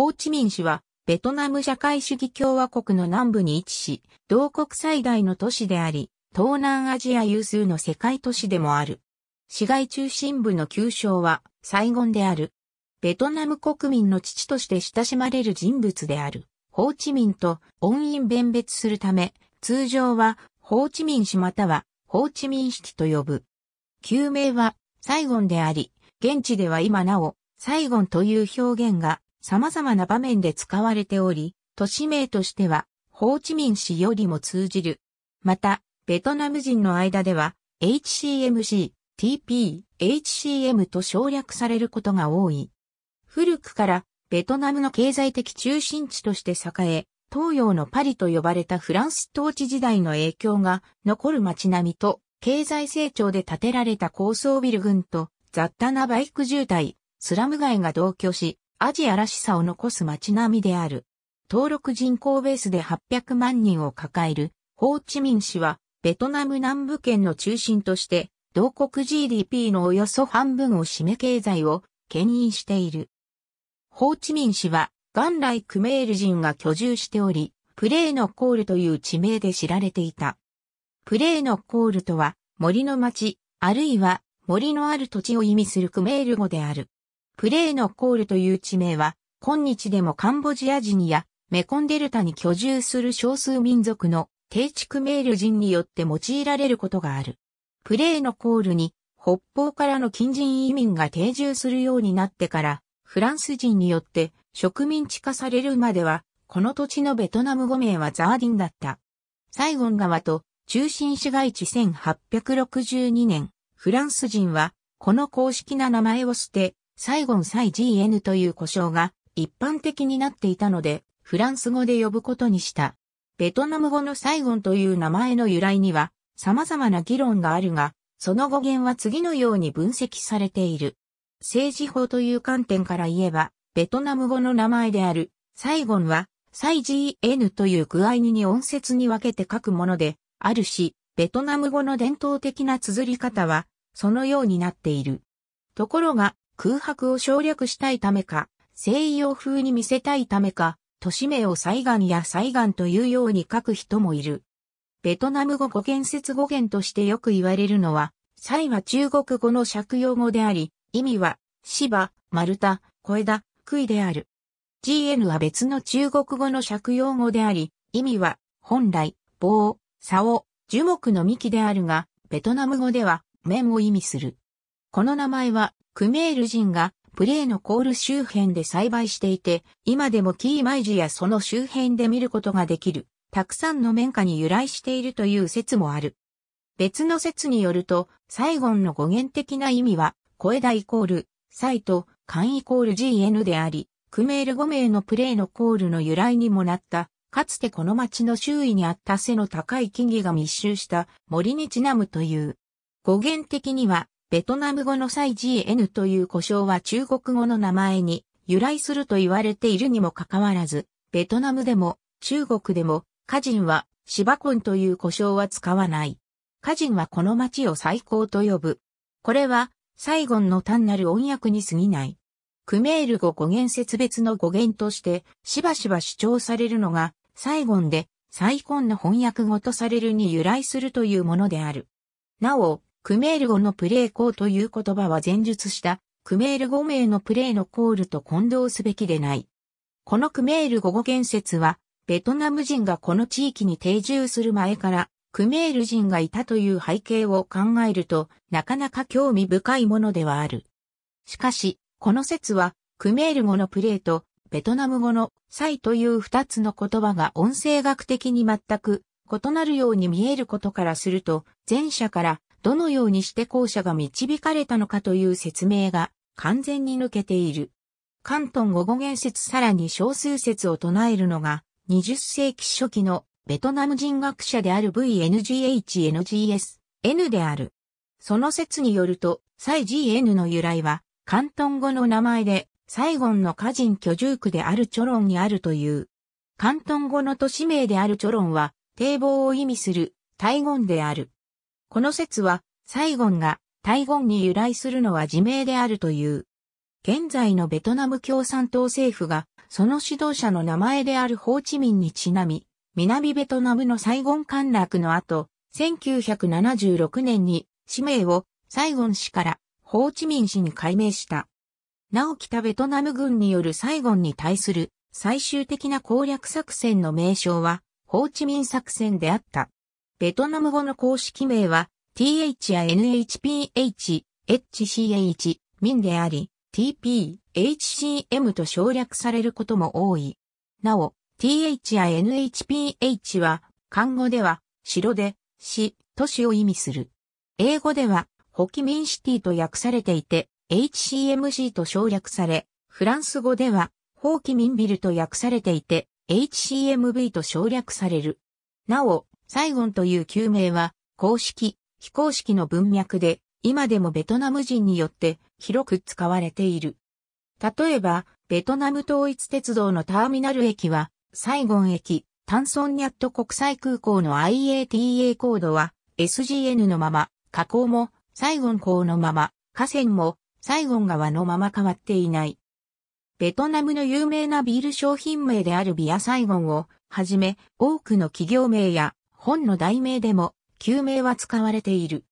ホーチミン市は、ベトナム社会主義共和国の南部に位置し、同国最大の都市であり、東南アジア有数の世界都市でもある。市街中心部の旧称は、サイゴンである。ベトナム国民の父として親しまれる人物である、ホーチミンと音韻弁別するため、通常は、ホーチミン市または、ホーチミン式と呼ぶ。旧名は、サイゴンであり、現地では今なお、サイゴンという表現が様々な場面で使われており、都市名としては、ホーチミン市よりも通じる。また、ベトナム人の間では、HCMC、TP、HCM と省略されることが多い。古くから、ベトナムの経済的中心地として栄え、東洋のパリと呼ばれたフランス統治時代の影響が残る街並みと、経済成長で建てられた高層ビル群と、雑多なバイク渋滞、スラム街が同居し、アジアらしさを残す街並みである。登録人口ベースで800万人を抱える、ホーチミン市は、ベトナム南部圏の中心として、同国 GDP のおよそ半分を占め経済を牽引している。ホーチミン市は、元来クメール人が居住しており、プレーのコールという地名で知られていた。プレーのコールとは、森の町、あるいは森のある土地を意味するクメール語である。プレーのコールという地名は、今日でもカンボジア人やメコンデルタに居住する少数民族の低地区メール人によって用いられることがある。プレーのコールに北方からの近隣移民が定住するようになってから、フランス人によって植民地化されるまでは、この土地のベトナム語名はザーディンだった。サイゴン川と中心市街地1862年、フランス人はこの公式な名前を捨て、サイゴンサイ GN という呼称が一般的になっていたので、フランス語で呼ぶことにした。ベトナム語のサイゴンという名前の由来には様々な議論があるが、その語源は次のように分析されている。政治法という観点から言えば、ベトナム語の名前である、サイゴンは、サイ GN という具合にに音節に分けて書くもので、あるし、ベトナム語の伝統的な綴り方は、そのようになっている。ところが、空白を省略したいためか、西洋風に見せたいためか、都市名をサイやサイというように書く人もいる。ベトナム語語源説語源としてよく言われるのは、サは中国語の借用語であり、意味は、芝、丸太、小枝、杭である。GN は別の中国語の借用語であり、意味は、本来、棒、竿、樹木の幹であるが、ベトナム語では、面を意味する。この名前は、クメール人がプレーのコール周辺で栽培していて、今でもキーマイジやその周辺で見ることができる、たくさんの綿花に由来しているという説もある。別の説によると、サイゴンの語源的な意味は、小枝イコール、サイと、カンイコール GN であり、クメール5名のプレーのコールの由来にもなった、かつてこの町の周囲にあった背の高い木々が密集した森にちなむという。語源的には、ベトナム語のサイ GN という呼称は中国語の名前に由来すると言われているにもかかわらず、ベトナムでも中国でも歌人はシバコンという呼称は使わない。歌人はこの町を最高と呼ぶ。これはサイゴンの単なる音訳に過ぎない。クメール語語源説別の語源としてしばしば主張されるのがサイゴンでサイコンの翻訳語とされるに由来するというものである。なお、クメール語のプレイコーという言葉は前述したクメール語名のプレイのコールと混同すべきでない。このクメール語語言説は、ベトナム人がこの地域に定住する前から、クメール人がいたという背景を考えると、なかなか興味深いものではある。しかし、この説は、クメール語のプレイと、ベトナム語のサイという二つの言葉が音声学的に全く異なるように見えることからすると、前者からどのようにして校舎が導かれたのかという説明が完全に抜けている。関東語語言説さらに少数説を唱えるのが20世紀初期のベトナム人学者である VNGHNGSN である。その説によると、サイ GN の由来は、関東語の名前で、サイゴンの家人居住区であるチョロンにあるという。関東語の都市名であるチョロンは、堤防を意味する、タイゴンである。この説は、サイゴンがタイゴンに由来するのは自明であるという。現在のベトナム共産党政府が、その指導者の名前であるホーチミンにちなみ、南ベトナムのサイゴン陥落の後、1976年に、氏名をサイゴン氏からホーチミン氏に改名した。なお北ベトナム軍によるサイゴンに対する最終的な攻略作戦の名称は、ホーチミン作戦であった。ベトナム語の公式名は th や nhph、hch、min であり tp、hcm と省略されることも多い。なお、th や nhph は漢語では城で市、都市を意味する。英語ではホキミンシティと訳されていて HCMC と省略され、フランス語ではホーキミンビルと訳されていて HCMV と省略される。なお、サイゴンという旧名は、公式、非公式の文脈で、今でもベトナム人によって広く使われている。例えば、ベトナム統一鉄道のターミナル駅は、サイゴン駅、タンソンニャット国際空港の IATA コードは、SGN のまま、河口も、サイゴン港のまま、河川も、サイゴン川のまま変わっていない。ベトナムの有名なビール商品名であるビアサイゴンを、はじめ、多くの企業名や本の題名でも、旧名は使われている。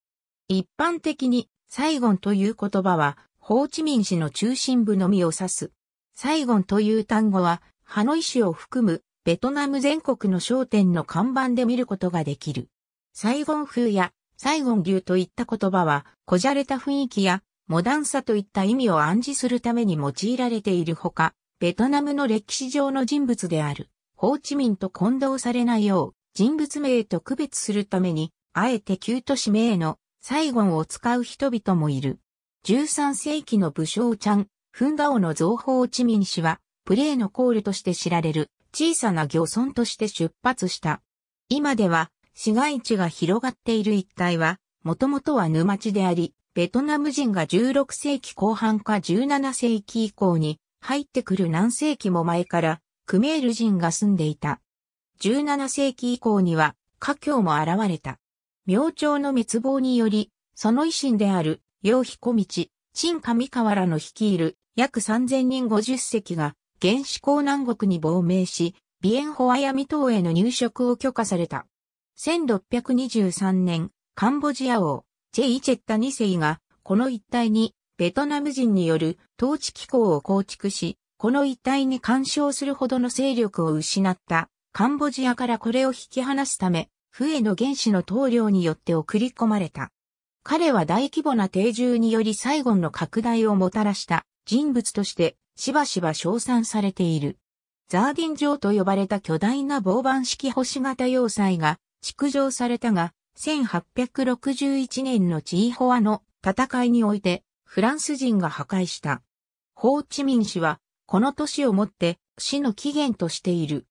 一般的に、サイゴンという言葉は、ホーチミン市の中心部のみを指す。サイゴンという単語は、ハノイ市を含む、ベトナム全国の商店の看板で見ることができる。サイゴン風や、サイゴン流といった言葉は、こじゃれた雰囲気や、モダンさといった意味を暗示するために用いられているほか、ベトナムの歴史上の人物である、ホーチミンと混同されないよう、人物名と区別するために、あえて旧都市名のサイゴンを使う人々もいる。13世紀の武将ちゃん、フンダオの造法地民氏は、プレーのコールとして知られる小さな漁村として出発した。今では市街地が広がっている一帯は、もともとは沼地であり、ベトナム人が16世紀後半か17世紀以降に入ってくる何世紀も前から、クメール人が住んでいた。17世紀以降には、華僑も現れた。明朝の滅亡により、その維新である、楊彦道、陳上河原の率いる約3000人50隻が、原始港南国に亡命し、ビエンホアヤミ島への入植を許可された。1623年、カンボジア王、ジェイ・チェッタ2世が、この一帯に、ベトナム人による統治機構を構築し、この一帯に干渉するほどの勢力を失ったカンボジアからこれを引き離すため、笛の原始の棟梁によって送り込まれた。彼は大規模な定住により最後の拡大をもたらした人物としてしばしば称賛されている。ザーディン城と呼ばれた巨大な防板式星型要塞が築城されたが、1861年のチーホアの戦いにおいてフランス人が破壊した。ホーチミン氏はこの年をもって死の起源としている。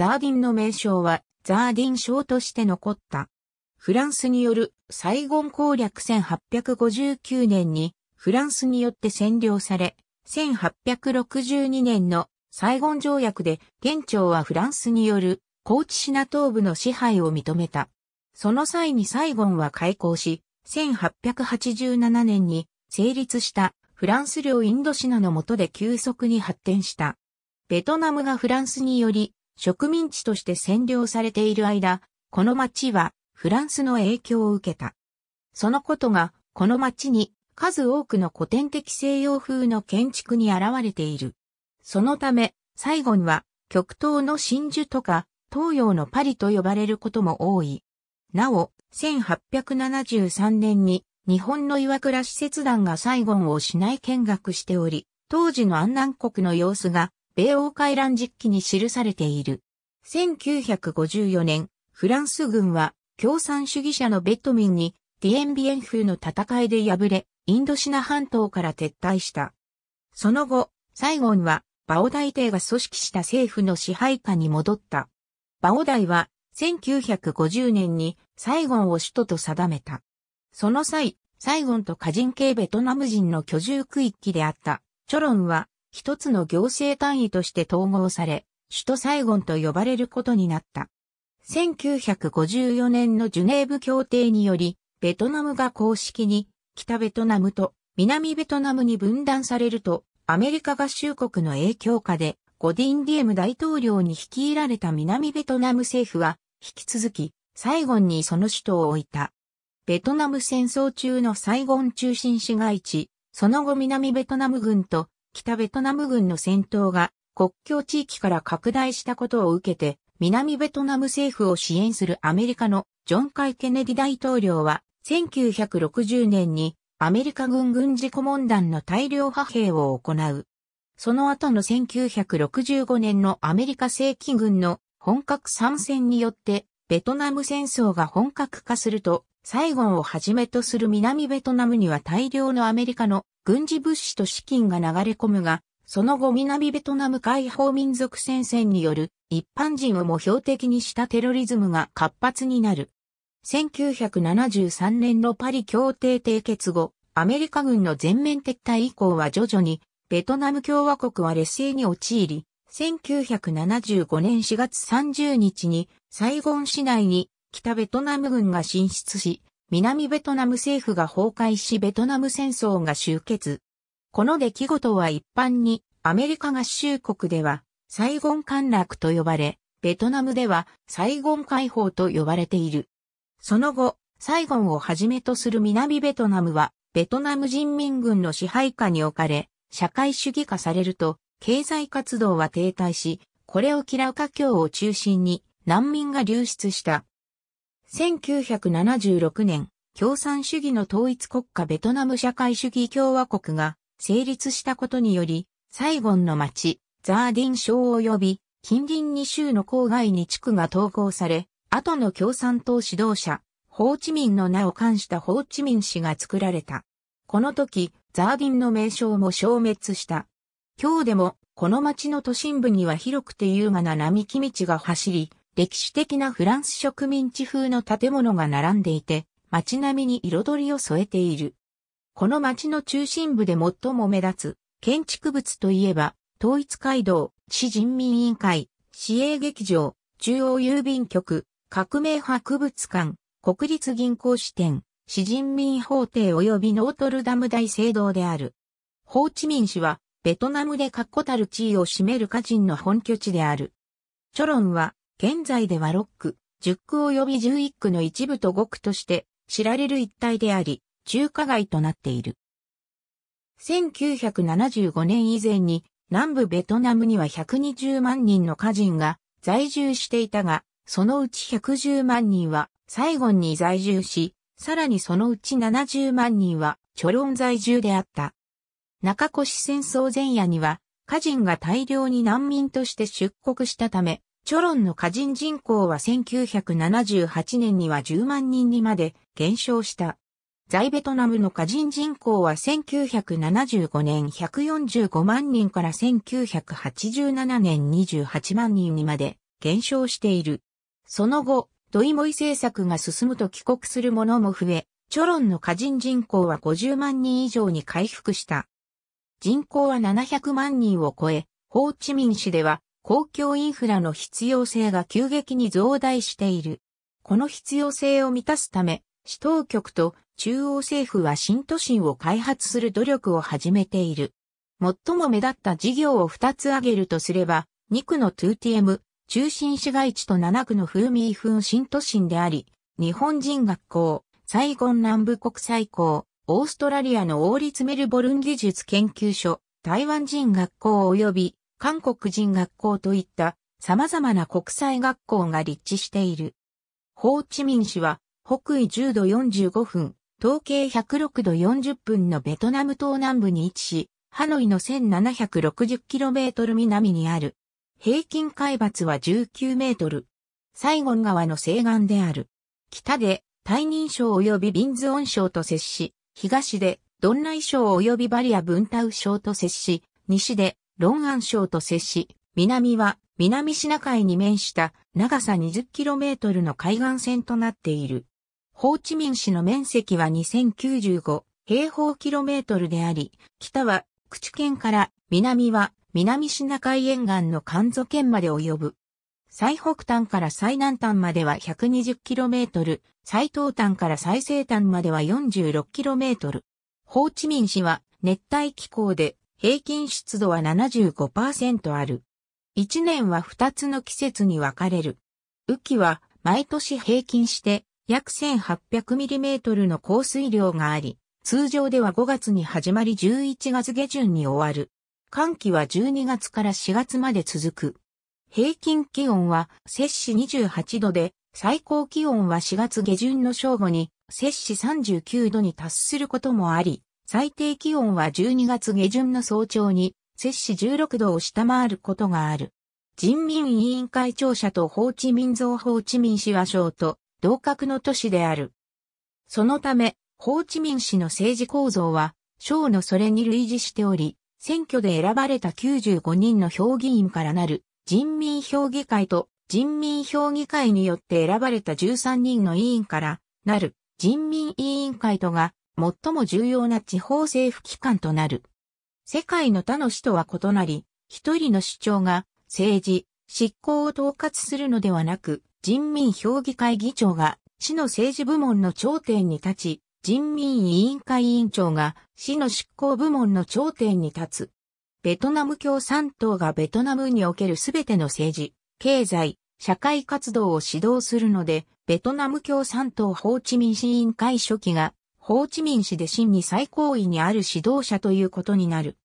ザーディンの名称はザーディン省として残った。フランスによるサイゴン攻略1859年にフランスによって占領され、1862年のサイゴン条約で県庁はフランスによる高知シナ東部の支配を認めた。その際にサイゴンは開港し、1887年に成立したフランス領インドシナの下で急速に発展した。ベトナムがフランスにより植民地として占領されている間、この町はフランスの影響を受けた。そのことが、この町に数多くの古典的西洋風の建築に現れている。そのため、サイゴンは極東の真珠とか東洋のパリと呼ばれることも多い。なお、1873年に日本の岩倉使節団がサイゴンを市内見学しており、当時の安南国の様子が米欧海乱実記に記されている。1954年、フランス軍は共産主義者のベットミンにティエンビエン風の戦いで敗れ、インドシナ半島から撤退した。その後、サイゴンはバオ大帝が組織した政府の支配下に戻った。バオ大は1950年にサイゴンを首都と定めた。その際、サイゴンと歌人系ベトナム人の居住区域であった、チョロンは一つの行政単位として統合され、首都サイゴンと呼ばれることになった。1954年のジュネーブ協定により、ベトナムが公式に北ベトナムと南ベトナムに分断されると、アメリカ合衆国の影響下で、ゴディンディエム大統領に率いられた南ベトナム政府は、引き続き、サイゴンにその首都を置いた。ベトナム戦争中のサイゴン中心市街地、その後南ベトナム軍と北ベトナム軍の戦闘が国境地域から拡大したことを受けて、南ベトナム政府を支援するアメリカのジョン・カイ・ケネディ大統領は、1960年にアメリカ軍軍事顧問団の大量派兵を行う。その後の1965年のアメリカ正規軍の本格参戦によって、ベトナム戦争が本格化すると、サイゴンをはじめとする南ベトナムには大量のアメリカの軍事物資と資金が流れ込むが、その後南ベトナム解放民族戦線による一般人をも標的にしたテロリズムが活発になる。1973年のパリ協定締結後、アメリカ軍の全面撤退以降は徐々に、ベトナム共和国は劣勢に陥り、1975年4月30日にサイゴン市内に北ベトナム軍が進出し、南ベトナム政府が崩壊しベトナム戦争が終結。この出来事は一般にアメリカ合衆国ではサイゴン陥落と呼ばれ、ベトナムではサイゴン解放と呼ばれている。その後、サイゴンをはじめとする南ベトナムはベトナム人民軍の支配下に置かれ、社会主義化されると経済活動は停滞し、これを嫌う家境を中心に難民が流出した。1976年、共産主義の統一国家ベトナム社会主義共和国が成立したことにより、サイゴンの町、ザーディン省及び近隣2州の郊外に地区が統合され、後の共産党指導者、ホーチミンの名を冠したホーチミン氏が作られた。この時、ザーディンの名称も消滅した。今日でも、この町の都心部には広くて優雅な並木道が走り、歴史的なフランス植民地風の建物が並んでいて、街並みに彩りを添えている。この街の中心部で最も目立つ建築物といえば、統一街道、市人民委員会、市営劇場、中央郵便局、革命博物館、国立銀行支店、市人民法廷及びノートルダム大聖堂である。ホーチミン市は、ベトナムで確固たる地位を占める家人の本拠地である。チョロンは、現在では6区、10区及び11区の一部と5区として知られる一帯であり、中華街となっている。1975年以前に南部ベトナムには120万人の家人が在住していたが、そのうち110万人はサイゴンに在住し、さらにそのうち70万人はチョロン在住であった。中越戦争前夜には、家人が大量に難民として出国したため、チョロンの歌人人口は1978年には10万人にまで減少した。在ベトナムの歌人人口は1975年145万人から1987年28万人にまで減少している。その後、ドイモイ政策が進むと帰国する者も増え、チョロンの歌人人口は50万人以上に回復した。人口は700万人を超え、ホーチミン市では公共インフラの必要性が急激に増大している。この必要性を満たすため、市当局と中央政府は新都心を開発する努力を始めている。最も目立った事業を2つ挙げるとすれば、2区の 2TM、中心市街地と7区の風味風新都心であり、日本人学校、サイゴン南部国際校、オーストラリアの王立メルボルン技術研究所、台湾人学校及び韓国人学校といった様々な国際学校が立地している。ホーチミン市は北緯10度45分、東経106度40分のベトナム東南部に位置し、ハノイの 1760km 南にある。平均海抜は19メートル。サイゴン川の西岸である。北で大人省及びビンズオン省と接し、東でドンライ省及びバリア文タウ省と接し、西で論ン省と接し、南は南シナ海に面した長さ 20km の海岸線となっている。ホーチミン市の面積は2095平方キロメートルであり、北は口県から南は南シナ海沿岸の関東圏まで及ぶ。最北端から最南端までは 120km、最東端から最西端までは 46km。ホーチミン市は熱帯気候で平均湿度は75%ある。1年は2つの季節に分かれる。雨季は毎年平均して約 1800mm の降水量があり、通常では5月に始まり11月下旬に終わる。寒気は12月から4月まで続く。平均気温は摂氏28度で、最高気温は4月下旬の正午に摂氏39度に達することもあり、最低気温は12月下旬の早朝に、摂氏16度を下回ることがある。人民委員会庁舎と法治民蔵法治民氏市は省と同格の都市である。そのため、法治民氏市の政治構造は、省のそれに類似しており、選挙で選ばれた95人の評議員からなる人民評議会と人民評議会によって選ばれた13人の委員からなる人民委員会とが最も重要な地方政府機関となる。世界の他の市とは異なり、一人の市長が政治、執行を統括するのではなく、人民評議会議長が市の政治部門の頂点に立ち、人民委員会委員長が市の執行部門の頂点に立つ。ベトナム共産党がベトナムにおけるすべての政治、経済、社会活動を指導するので、ベトナム共産党法治民主市委員会書記がホーチミン市で真に最高位にある指導者ということになる。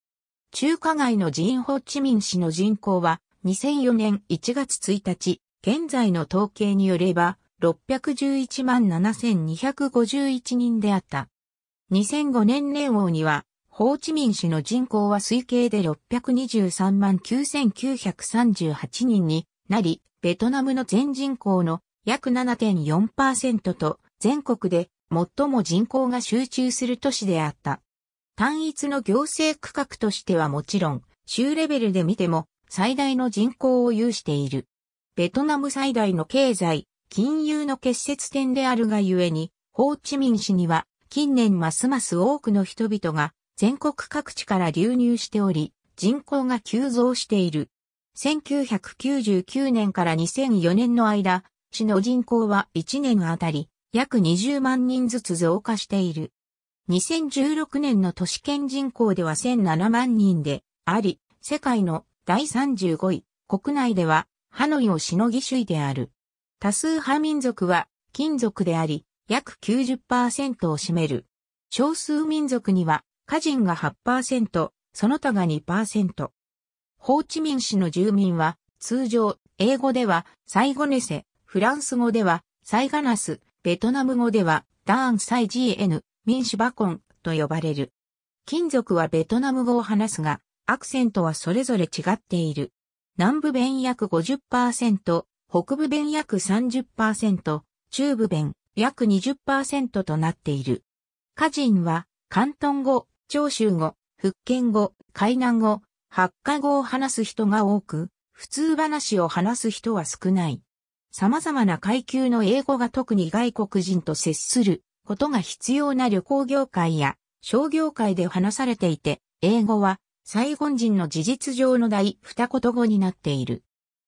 中華街の寺ン・ホーチミン市の人口は2004年1月1日、現在の統計によれば611万7251人であった。2005年年王には、ホーチミン市の人口は推計で623万9938人になり、ベトナムの全人口の約7.4%と全国で最も人口が集中する都市であった。単一の行政区画としてはもちろん、州レベルで見ても最大の人口を有している。ベトナム最大の経済、金融の結節点であるがゆえに、ホーチミン市には近年ますます多くの人々が全国各地から流入しており、人口が急増している。1999年から2004年の間、市の人口は1年あたり約20万人ずつ増加している。2016年の都市圏人口では1007万人であり、世界の第35位、国内ではハノイをしのぎ首位である。多数派民族は金属であり、約90%を占める。少数民族には、家人が8%、その他が2%。ホーチミン市の住民は、通常、英語では、サイゴネセ、フランス語では、サイガナス、ベトナム語では、ダーンサイ GN、ミンシュバコンと呼ばれる。金属はベトナム語を話すが、アクセントはそれぞれ違っている。南部弁約50%、北部弁約30%、中部弁約20%となっている。歌人は、関東語、長州語、福建語、海南語、八家語を話す人が多く、普通話を話す人は少ない。様々な階級の英語が特に外国人と接することが必要な旅行業界や商業界で話されていて、英語はサイゴン人の事実上の第二言語になっている。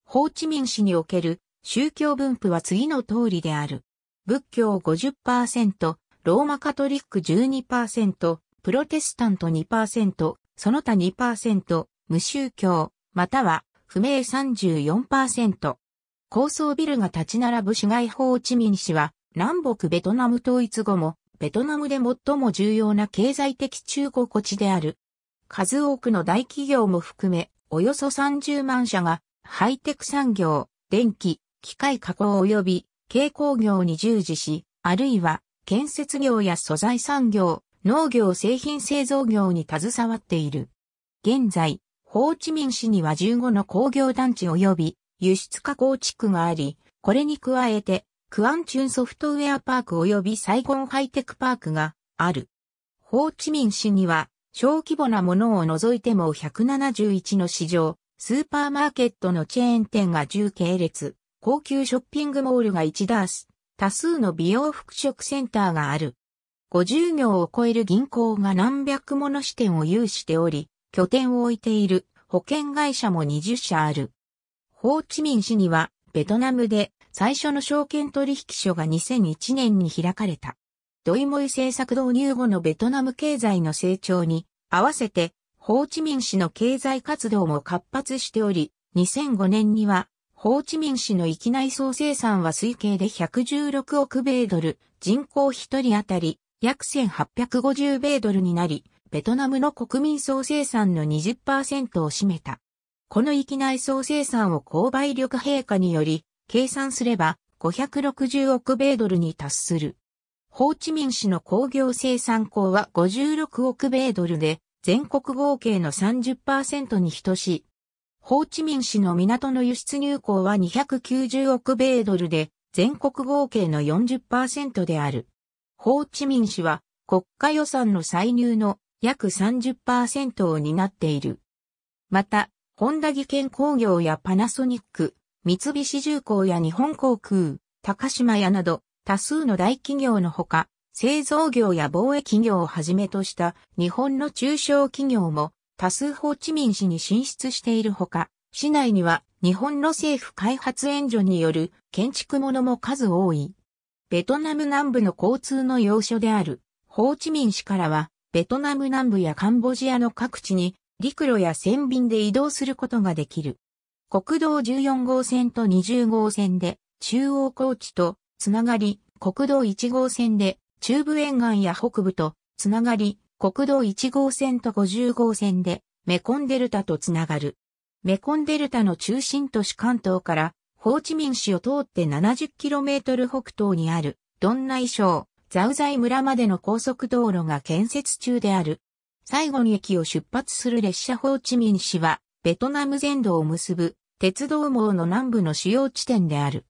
ホーチミン市における宗教分布は次の通りである。仏教50%、ローマカトリック12%、プロテスタント2%、その他2%、無宗教、または不明34%。高層ビルが立ち並ぶ市街ホーチミン市は、南北ベトナム統一後も、ベトナムで最も重要な経済的中古地である。数多くの大企業も含め、およそ30万社が、ハイテク産業、電気、機械加工及び軽工業に従事し、あるいは建設業や素材産業、農業製品製造業に携わっている。現在、ホーチミン市には15の工業団地及び輸出加工地区があり、これに加えて、クアンチュンソフトウェアパーク及びサイゴンハイテクパークがある。ホーチミン市には、小規模なものを除いても171の市場、スーパーマーケットのチェーン店が10系列、高級ショッピングモールが1ダース、多数の美容服飾センターがある。50行を超える銀行が何百もの支店を有しており、拠点を置いている保険会社も20社ある。ホーチミン市には、ベトナムで最初の証券取引所が2001年に開かれた。ドイモイ政策導入後のベトナム経済の成長に合わせて、ホーチミン市の経済活動も活発しており、2005年には、ホーチミン市の域内総生産は推計で116億米ドル、人口1人当たり約1850米ドルになり、ベトナムの国民総生産の20%を占めた。この域内総生産を購買力陛下により、計算すれば560億米ドルに達する。ホーチミン市の工業生産高は56億米ドルで、全国合計の30%に等しい。ホーチミン市の港の輸出入港は290億米ドルで、全国合計の40%である。ホーチミン市は国家予算の歳入の約30%を担っている。また、ホンダ技研工業やパナソニック、三菱重工や日本航空、高島屋など多数の大企業のほか、製造業や貿易業をはじめとした日本の中小企業も多数ホーチミン市に進出しているほか、市内には日本の政府開発援助による建築物も数多い。ベトナム南部の交通の要所であるホーチミン市からはベトナム南部やカンボジアの各地に陸路や船便で移動することができる。国道14号線と20号線で中央高地とつながり、国道1号線で中部沿岸や北部とつながり、国道1号線と50号線でメコンデルタとつながる。メコンデルタの中心都市関東からホーチミン市を通って 70km 北東にあるドンな衣省ザウザイ村までの高速道路が建設中である。最後に駅を出発する列車ホーチミン市は、ベトナム全土を結ぶ、鉄道網の南部の主要地点である。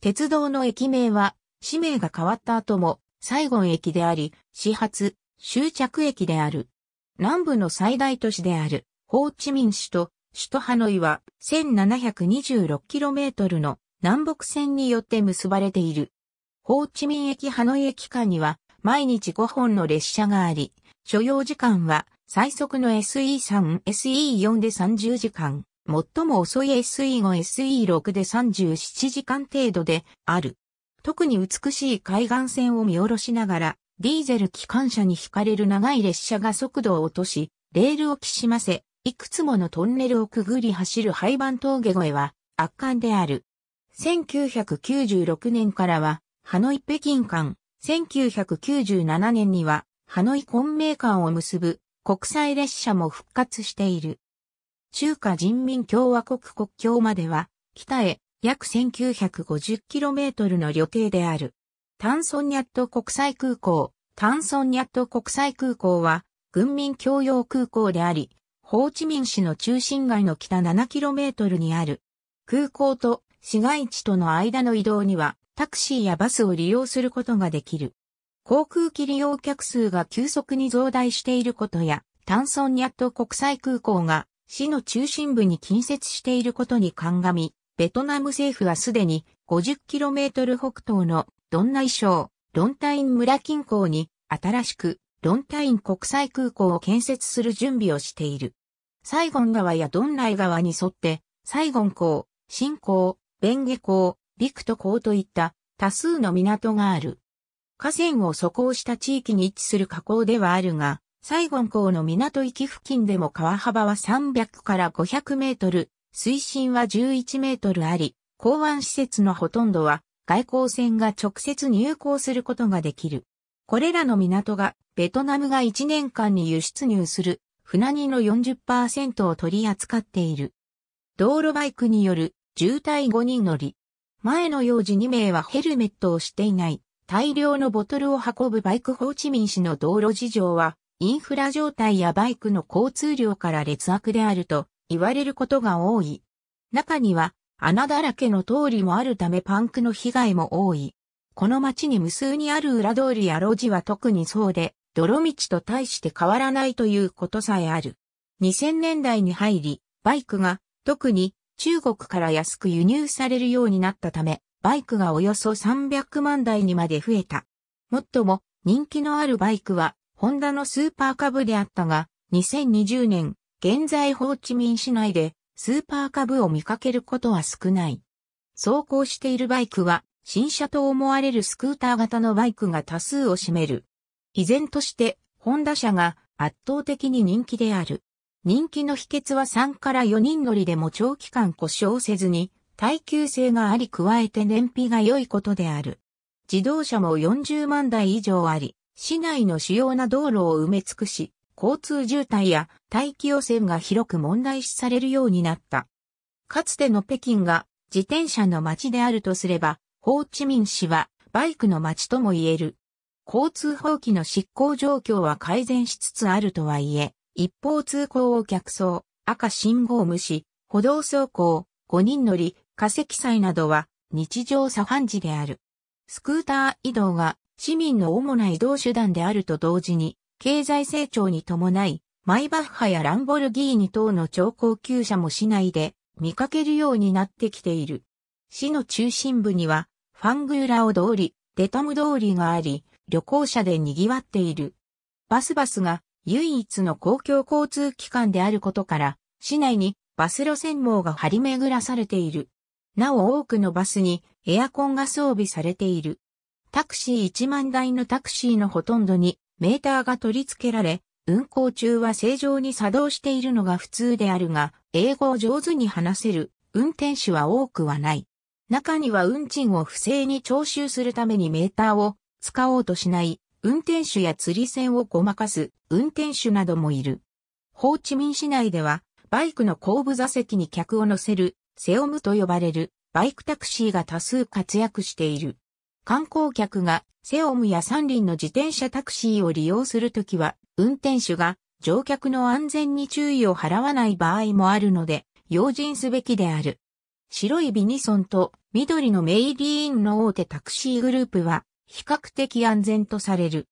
鉄道の駅名は、市名が変わった後も、サイゴン駅であり、始発、終着駅である。南部の最大都市である、ホーチミン市と、首都ハノイは、1726km の南北線によって結ばれている。ホーチミン駅ハノイ駅間には、毎日5本の列車があり、所要時間は最速の SE3、SE4 で30時間、最も遅い SE5、SE6 で37時間程度である。特に美しい海岸線を見下ろしながら、ディーゼル機関車に惹かれる長い列車が速度を落とし、レールをきしませ、いくつものトンネルをくぐり走る廃盤峠越えは圧巻である。1996年からは、ハノイ北京間、1997年にはハノイ混迷間を結ぶ国際列車も復活している。中華人民共和国国境までは、北へ約 1950km の旅程である。タンソンニャット国際空港。タンソンニャット国際空港は、軍民共用空港であり、ホーチミン市の中心街の北 7km にある。空港と市街地との間の移動には、タクシーやバスを利用することができる。航空機利用客数が急速に増大していることや、タンソンニャット国際空港が市の中心部に近接していることに鑑み、ベトナム政府はすでに 50km 北東のドンナイ省、ロンタイン村近郊に新しくロンタイン国際空港を建設する準備をしている。サイゴン川やドンナイ川に沿ってサイゴン港、新港、ベンゲ港、ビクト港といった多数の港がある。河川を疎行した地域に位置する河口ではあるが、西言港の港行き付近でも川幅は300から500メートル、水深は11メートルあり、港湾施設のほとんどは外交船が直接入港することができる。これらの港がベトナムが1年間に輸出入する船荷の40%を取り扱っている。道路バイクによる渋滞5人乗り。前の幼児2名はヘルメットをしていない。大量のボトルを運ぶバイクホーチミン市の道路事情は、インフラ状態やバイクの交通量から劣悪であると言われることが多い。中には穴だらけの通りもあるためパンクの被害も多い。この街に無数にある裏通りや路地は特にそうで、泥道と大して変わらないということさえある。2000年代に入り、バイクが特に中国から安く輸入されるようになったため、バイクがおよそ300万台にまで増えた。もっとも人気のあるバイクはホンダのスーパー株であったが、2020年、現在ホーチミン市内でスーパー株を見かけることは少ない。走行しているバイクは新車と思われるスクーター型のバイクが多数を占める。依然としてホンダ車が圧倒的に人気である。人気の秘訣は3から4人乗りでも長期間故障せずに耐久性があり加えて燃費が良いことである。自動車も40万台以上あり、市内の主要な道路を埋め尽くし、交通渋滞や大気汚染が広く問題視されるようになった。かつての北京が自転車の街であるとすれば、ホーチミン市はバイクの街とも言える。交通法規の執行状況は改善しつつあるとはいえ、一方通行を客層、赤信号無視、歩道走行、5人乗り、化石祭などは日常茶飯事である。スクーター移動が市民の主な移動手段であると同時に、経済成長に伴い、マイバッハやランボルギーニ等の超高級車も市内で見かけるようになってきている。市の中心部には、ファングーラオ通り、デタム通りがあり、旅行者で賑わっている。バスバスが唯一の公共交通機関であることから、市内にバス路線網が張り巡らされている。なお多くのバスにエアコンが装備されている。タクシー1万台のタクシーのほとんどにメーターが取り付けられ、運行中は正常に作動しているのが普通であるが、英語を上手に話せる運転手は多くはない。中には運賃を不正に徴収するためにメーターを使おうとしない運転手や釣り線をごまかす運転手などもいる。ホーチミン市内ではバイクの後部座席に客を乗せるセオムと呼ばれるバイクタクシーが多数活躍している。観光客がセオムや三輪の自転車タクシーを利用するときは、運転手が乗客の安全に注意を払わない場合もあるので、用心すべきである。白いビニソンと緑のメイリーンの大手タクシーグループは、比較的安全とされる。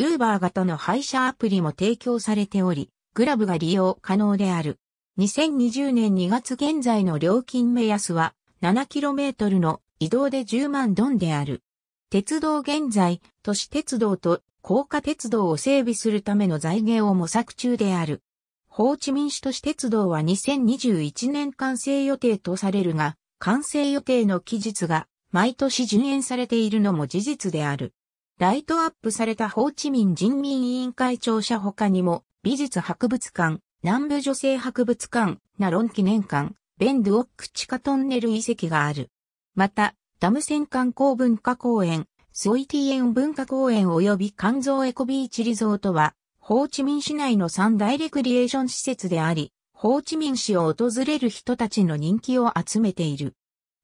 ウーバー型の配車アプリも提供されており、グラブが利用可能である。2020年2月現在の料金目安は 7km の移動で10万ドンである。鉄道現在、都市鉄道と高架鉄道を整備するための財源を模索中である。ホーチミン市都市鉄道は2021年完成予定とされるが、完成予定の期日が毎年順延されているのも事実である。ライトアップされたホーチミン人民委員会庁舎他にも美術博物館、南部女性博物館、ナロン記念館、ベンドゥオック地下トンネル遺跡がある。また、ダムン観光文化公園、スオイティエン文化公園及び肝臓エコビーチリゾートは、ホーチミン市内の三大レクリエーション施設であり、ホーチミン市を訪れる人たちの人気を集めている。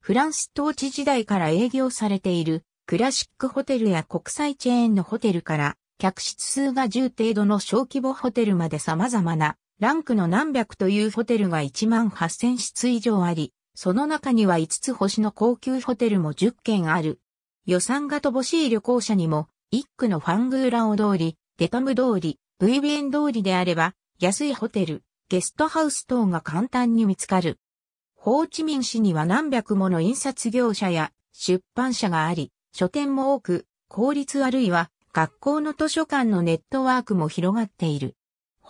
フランス統治時代から営業されているクラシックホテルや国際チェーンのホテルから客室数が10程度の小規模ホテルまで様々なランクの何百というホテルが1万8000室以上あり、その中には5つ星の高級ホテルも10軒ある。予算が乏しい旅行者にも、一区のファングーラオ通り、デパム通り、ブイビエン通りであれば、安いホテル、ゲストハウス等が簡単に見つかる。ホーチミン市には何百もの印刷業者や出版社があり、書店も多く、公立あるいは学校の図書館のネットワークも広がっている。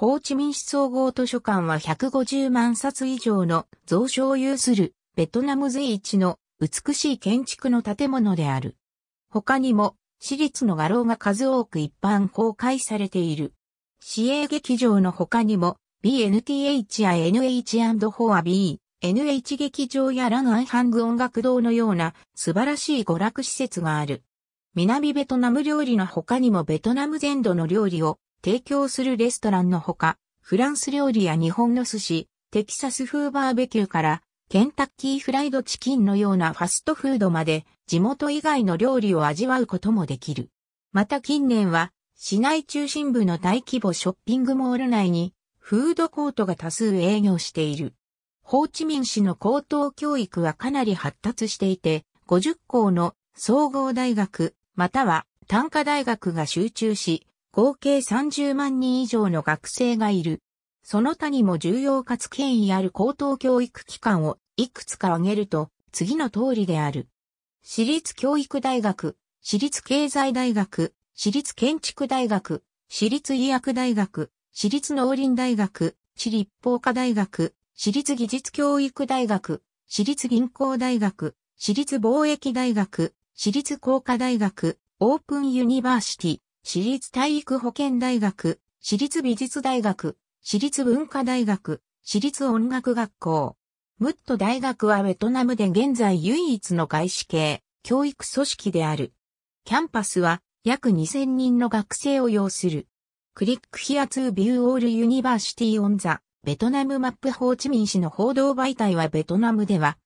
ホーチミン市総合図書館は150万冊以上の蔵書を有するベトナム随一の美しい建築の建物である。他にも私立の画廊が数多く一般公開されている。市営劇場の他にも BNTH や NH&4B、NH 劇場やランアイハング音楽堂のような素晴らしい娯楽施設がある。南ベトナム料理の他にもベトナム全土の料理を提供するレストランのほか、フランス料理や日本の寿司、テキサス風バーベキューから、ケンタッキーフライドチキンのようなファストフードまで、地元以外の料理を味わうこともできる。また近年は、市内中心部の大規模ショッピングモール内に、フードコートが多数営業している。ホーチミン市の高等教育はかなり発達していて、50校の総合大学、または単科大学が集中し、合計30万人以上の学生がいる。その他にも重要かつ権威ある高等教育機関をいくつか挙げると、次の通りである。私立教育大学、私立経済大学、私立建築大学、私立医薬大学、私立農林大学、私立法科大学、私立技術教育大学、私立銀行大学、私立貿易大学、私立工科大学、オープンユニバーシティ、私立体育保健大学、私立美術大学、私立文化大学、私立音楽学校。ムット大学はベトナムで現在唯一の外資系教育組織である。キャンパスは約2000人の学生を要する。クリックヒアツービューオールユニバーシティオンザ、ベトナムマップホーチミン市の報道媒体はベトナムでは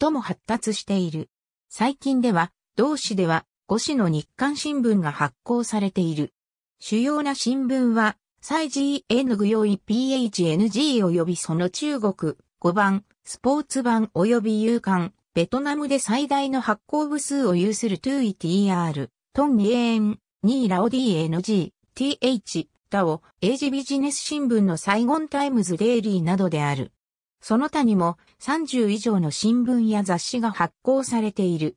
最も発達している。最近では、同市では5市の日刊新聞が発行されている。主要な新聞は、サイ GN 具用意 PHNG 及びその中国、5番、スポーツ版及び有刊、ベトナムで最大の発行部数を有するトゥイ t r トンイエーン、ニーラオ DNG、TH、タオ、エイジビジネス新聞のサイゴンタイムズデイリーなどである。その他にも30以上の新聞や雑誌が発行されている。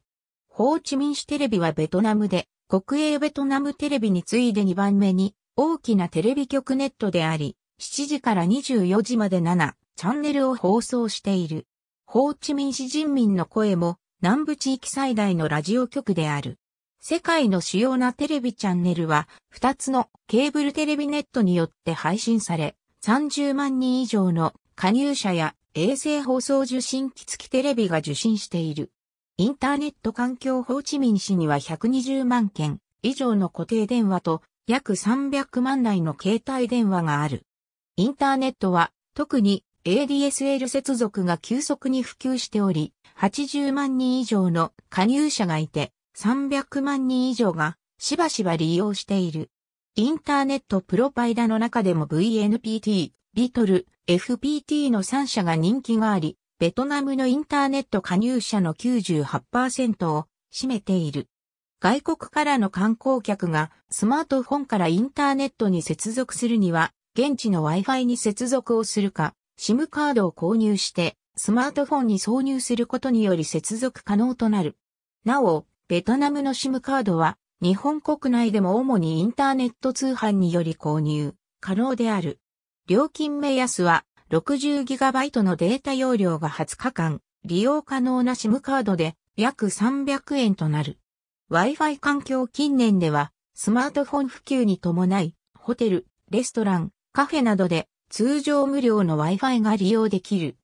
ホーチミン市テレビはベトナムで、国営ベトナムテレビに次いで2番目に大きなテレビ局ネットであり、7時から24時まで7チャンネルを放送している。ホーチミン市人民の声も南部地域最大のラジオ局である。世界の主要なテレビチャンネルは2つのケーブルテレビネットによって配信され、30万人以上の加入者や衛星放送受信機付きテレビが受信している。インターネット環境ホーチミン市には120万件以上の固定電話と約300万台の携帯電話がある。インターネットは特に ADSL 接続が急速に普及しており、80万人以上の加入者がいて、300万人以上がしばしば利用している。インターネットプロパイダの中でも VNPT、ビトル、FPT の3社が人気があり、ベトナムのインターネット加入者の98%を占めている。外国からの観光客がスマートフォンからインターネットに接続するには、現地の Wi-Fi に接続をするか、SIM カードを購入して、スマートフォンに挿入することにより接続可能となる。なお、ベトナムの SIM カードは、日本国内でも主にインターネット通販により購入可能である。料金目安は 60GB のデータ容量が20日間、利用可能な SIM カードで約300円となる。Wi-Fi 環境近年では、スマートフォン普及に伴い、ホテル、レストラン、カフェなどで通常無料の Wi-Fi が利用できる。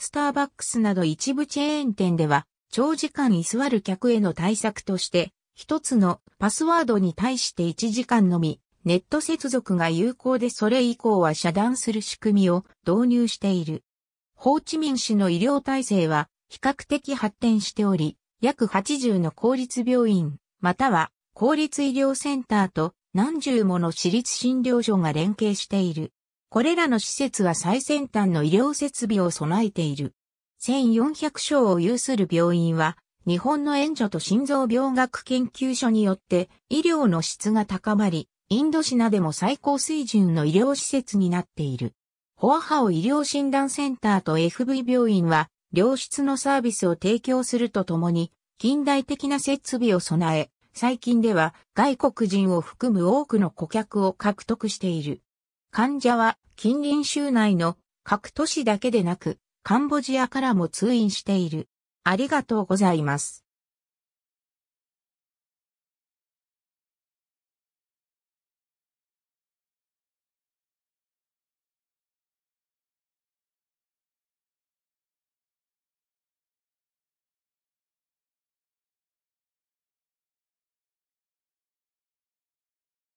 スターバックスなど一部チェーン店では、長時間居座る客への対策として、一つのパスワードに対して1時間のみ、ネット接続が有効でそれ以降は遮断する仕組みを導入している。ホーチミン市の医療体制は比較的発展しており、約80の公立病院、または公立医療センターと何十もの私立診療所が連携している。これらの施設は最先端の医療設備を備えている。1400床を有する病院は、日本の援助と心臓病学研究所によって医療の質が高まり、インドシナでも最高水準の医療施設になっている。ホアハオ医療診断センターと FV 病院は、良質のサービスを提供するとともに、近代的な設備を備え、最近では外国人を含む多くの顧客を獲得している。患者は近隣州内の各都市だけでなく、カンボジアからも通院している。ありがとうございます。